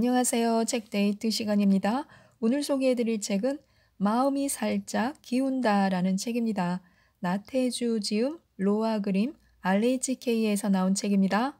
안녕하세요. 책 데이트 시간입니다. 오늘 소개해드릴 책은 마음이 살짝 기운다 라는 책입니다. 나태주 지음, 로아 그림, RHK에서 나온 책입니다.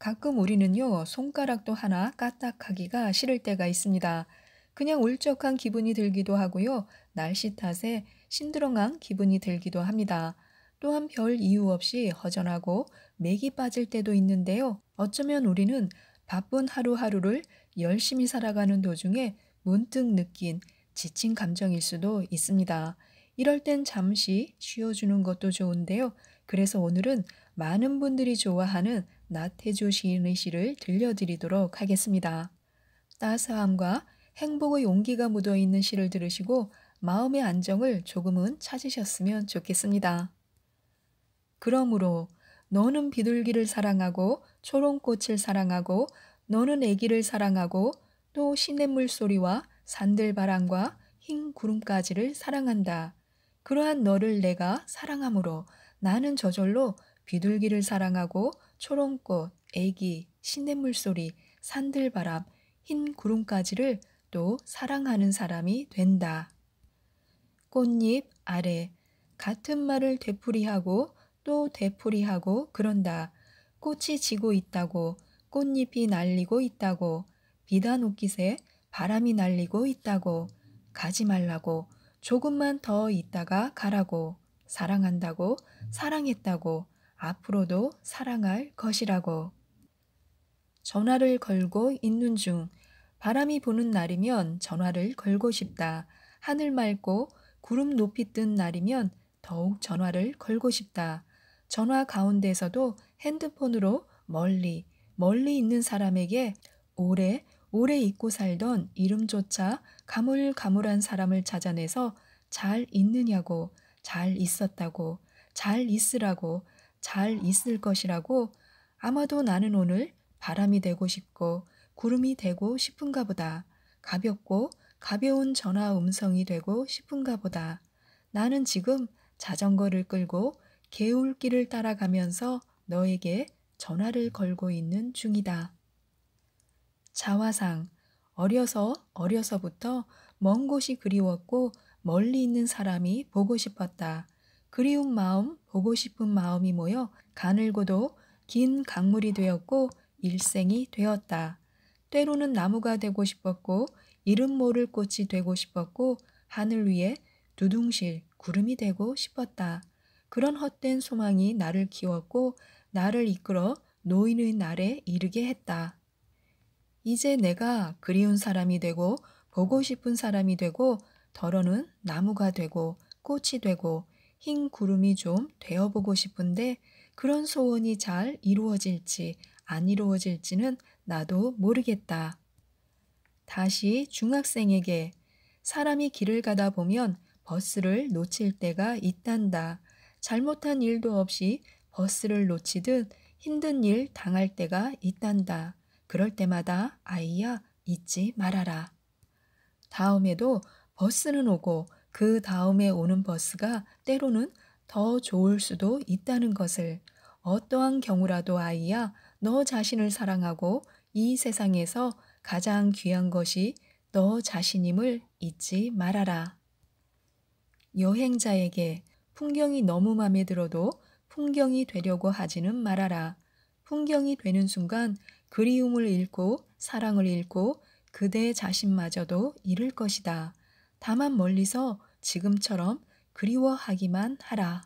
가끔 우리는요, 손가락도 하나 까딱하기가 싫을 때가 있습니다. 그냥 울적한 기분이 들기도 하고요, 날씨 탓에 신드렁한 기분이 들기도 합니다. 또한 별 이유 없이 허전하고 맥이 빠질 때도 있는데요. 어쩌면 우리는 바쁜 하루하루를 열심히 살아가는 도중에 문득 느낀 지친 감정일 수도 있습니다. 이럴 땐 잠시 쉬어주는 것도 좋은데요. 그래서 오늘은 많은 분들이 좋아하는 나태주 시인의 시를 들려드리도록 하겠습니다. 따스함과 행복의 용기가 묻어있는 시를 들으시고 마음의 안정을 조금은 찾으셨으면 좋겠습니다. 그러므로 너는 비둘기를 사랑하고 초롱꽃을 사랑하고 너는 애기를 사랑하고 또 시냇물 소리와 산들바람과 흰 구름까지를 사랑한다. 그러한 너를 내가 사랑하므로 나는 저절로 비둘기를 사랑하고 초롱꽃, 애기, 시냇물 소리, 산들바람, 흰 구름까지를 또 사랑하는 사람이 된다. 꽃잎 아래 같은 말을 되풀이하고 또 되풀이하고 그런다. 꽃이 지고 있다고, 꽃잎이 날리고 있다고, 비단 옷깃에 바람이 날리고 있다고, 가지 말라고, 조금만 더 있다가 가라고, 사랑한다고, 사랑했다고, 앞으로도 사랑할 것이라고. 전화를 걸고 있는 중, 바람이 부는 날이면 전화를 걸고 싶다. 하늘 맑고 구름 높이 뜬 날이면 더욱 전화를 걸고 싶다. 전화 가운데서도 핸드폰으로 멀리, 멀리 있는 사람에게 오래, 오래 잊고 살던 이름조차 가물가물한 사람을 찾아내서 잘 있느냐고, 잘 있었다고, 잘 있으라고, 잘 있을 것이라고 아마도 나는 오늘 바람이 되고 싶고 구름이 되고 싶은가 보다. 가볍고 가벼운 전화 음성이 되고 싶은가 보다. 나는 지금 자전거를 끌고 개울길을 따라가면서 너에게 전화를 걸고 있는 중이다. 자화상, 어려서 어려서부터 먼 곳이 그리웠고 멀리 있는 사람이 보고 싶었다. 그리운 마음, 보고 싶은 마음이 모여 가늘고도 긴 강물이 되었고 일생이 되었다. 때로는 나무가 되고 싶었고 이름 모를 꽃이 되고 싶었고 하늘 위에 두둥실 구름이 되고 싶었다. 그런 헛된 소망이 나를 키웠고 나를 이끌어 노인의 날에 이르게 했다. 이제 내가 그리운 사람이 되고 보고 싶은 사람이 되고 더러는 나무가 되고 꽃이 되고 흰 구름이 좀 되어보고 싶은데 그런 소원이 잘 이루어질지 안 이루어질지는 나도 모르겠다. 다시 중학생에게 사람이 길을 가다 보면 버스를 놓칠 때가 있단다. 잘못한 일도 없이 버스를 놓치듯 힘든 일 당할 때가 있단다. 그럴 때마다 아이야 잊지 말아라. 다음에도 버스는 오고 그 다음에 오는 버스가 때로는 더 좋을 수도 있다는 것을 어떠한 경우라도 아이야 너 자신을 사랑하고 이 세상에서 가장 귀한 것이 너 자신임을 잊지 말아라. 여행자에게 풍경이 너무 마음에 들어도 풍경이 되려고 하지는 말아라. 풍경이 되는 순간 그리움을 잃고 사랑을 잃고 그대 자신마저도 잃을 것이다. 다만 멀리서 지금처럼 그리워하기만 하라.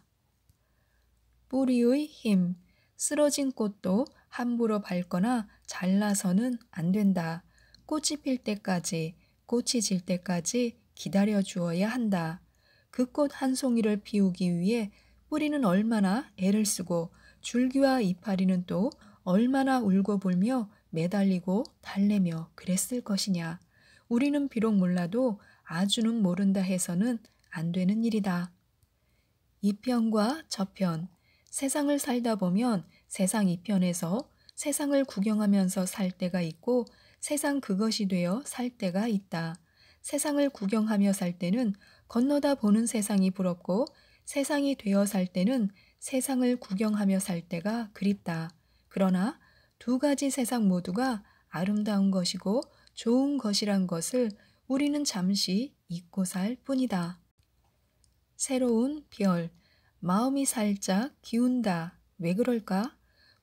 뿌리의 힘. 쓰러진 꽃도 함부로 밟거나 잘라서는 안 된다. 꽃이 필 때까지, 꽃이 질 때까지 기다려 주어야 한다. 그꽃한 송이를 피우기 위해 뿌리는 얼마나 애를 쓰고 줄기와 이파리는 또 얼마나 울고 불며 매달리고 달래며 그랬을 것이냐. 우리는 비록 몰라도 아주는 모른다 해서는 안 되는 일이다. 이편과 저편, 세상을 살다 보면 세상 이편에서 세상을 구경하면서 살 때가 있고 세상 그것이 되어 살 때가 있다. 세상을 구경하며 살 때는 건너다 보는 세상이 부럽고 세상이 되어 살 때는 세상을 구경하며 살 때가 그립다. 그러나 두 가지 세상 모두가 아름다운 것이고 좋은 것이란 것을 우리는 잠시 잊고 살 뿐이다. 새로운 별. 마음이 살짝 기운다. 왜 그럴까?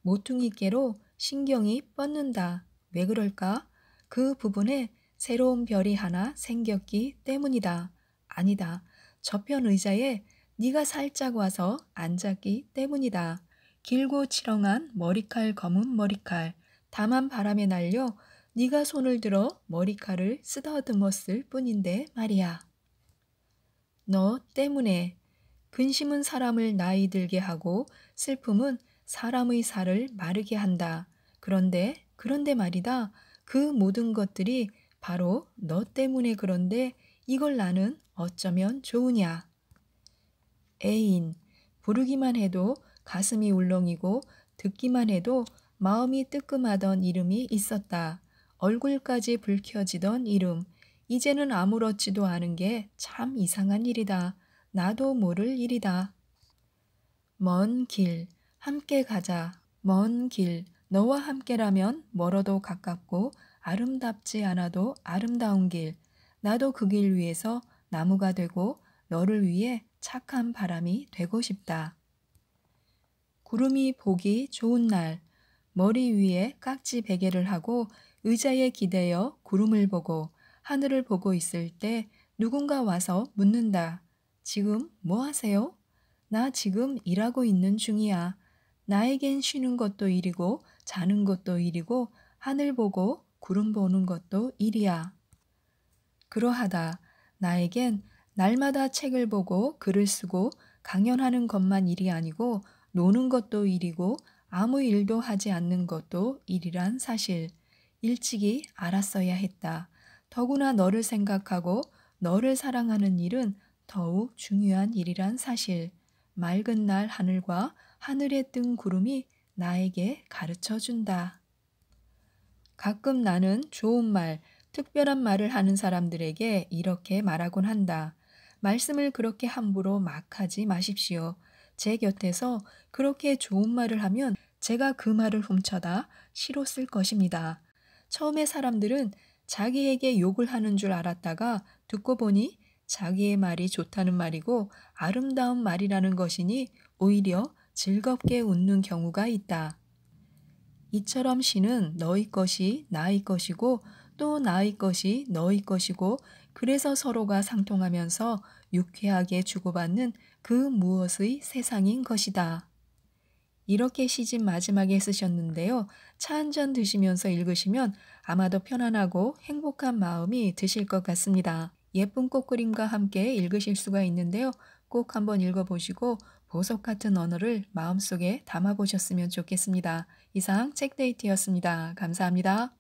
모퉁이께로 신경이 뻗는다. 왜 그럴까? 그 부분에 새로운 별이 하나 생겼기 때문이다. 아니다. 저편 의자에 네가 살짝 와서 앉았기 때문이다. 길고 치렁한 머리칼 검은 머리칼 다만 바람에 날려 네가 손을 들어 머리칼을 쓰다듬었을 뿐인데 말이야. 너 때문에 근심은 사람을 나이 들게 하고 슬픔은 사람의 살을 마르게 한다. 그런데 그런데 말이다. 그 모든 것들이 바로 너 때문에 그런데 이걸 나는 어쩌면 좋으냐. 애인, 부르기만 해도 가슴이 울렁이고 듣기만 해도 마음이 뜨끔하던 이름이 있었다. 얼굴까지 불켜지던 이름. 이제는 아무렇지도 않은 게 참 이상한 일이다. 나도 모를 일이다. 먼 길, 함께 가자. 먼 길, 너와 함께라면 멀어도 가깝고 아름답지 않아도 아름다운 길. 나도 그길위해서 나무가 되고 너를 위해 착한 바람이 되고 싶다. 구름이 보기 좋은 날, 머리 위에 깍지 베개를 하고 의자에 기대어 구름을 보고 하늘을 보고 있을 때 누군가 와서 묻는다. 지금 뭐 하세요? 나 지금 일하고 있는 중이야. 나에겐 쉬는 것도 일이고 자는 것도 일이고 하늘 보고 구름 보는 것도 일이야. 그러하다. 나에겐 날마다 책을 보고 글을 쓰고 강연하는 것만 일이 아니고 노는 것도 일이고 아무 일도 하지 않는 것도 일이란 사실. 일찍이 알았어야 했다. 더구나 너를 생각하고 너를 사랑하는 일은 더욱 중요한 일이란 사실. 맑은 날 하늘과 하늘에 뜬 구름이 나에게 가르쳐 준다. 가끔 나는 좋은 말, 특별한 말을 하는 사람들에게 이렇게 말하곤 한다. 말씀을 그렇게 함부로 막 하지 마십시오. 제 곁에서 그렇게 좋은 말을 하면 제가 그 말을 훔쳐다 시로 쓸 것입니다. 처음에 사람들은 자기에게 욕을 하는 줄 알았다가 듣고 보니 자기의 말이 좋다는 말이고 아름다운 말이라는 것이니 오히려 즐겁게 웃는 경우가 있다. 이처럼 시는 너희 것이 나의 것이고 또 나의 것이 너의 것이고 그래서 서로가 상통하면서 유쾌하게 주고받는 그 무엇의 세상인 것이다. 이렇게 시집 마지막에 쓰셨는데요. 차 한 잔 드시면서 읽으시면 아마 도 편안하고 행복한 마음이 드실 것 같습니다. 예쁜 꽃그림과 함께 읽으실 수가 있는데요. 꼭 한번 읽어보시고 보석 같은 언어를 마음속에 담아보셨으면 좋겠습니다. 이상 책데이트였습니다. 감사합니다.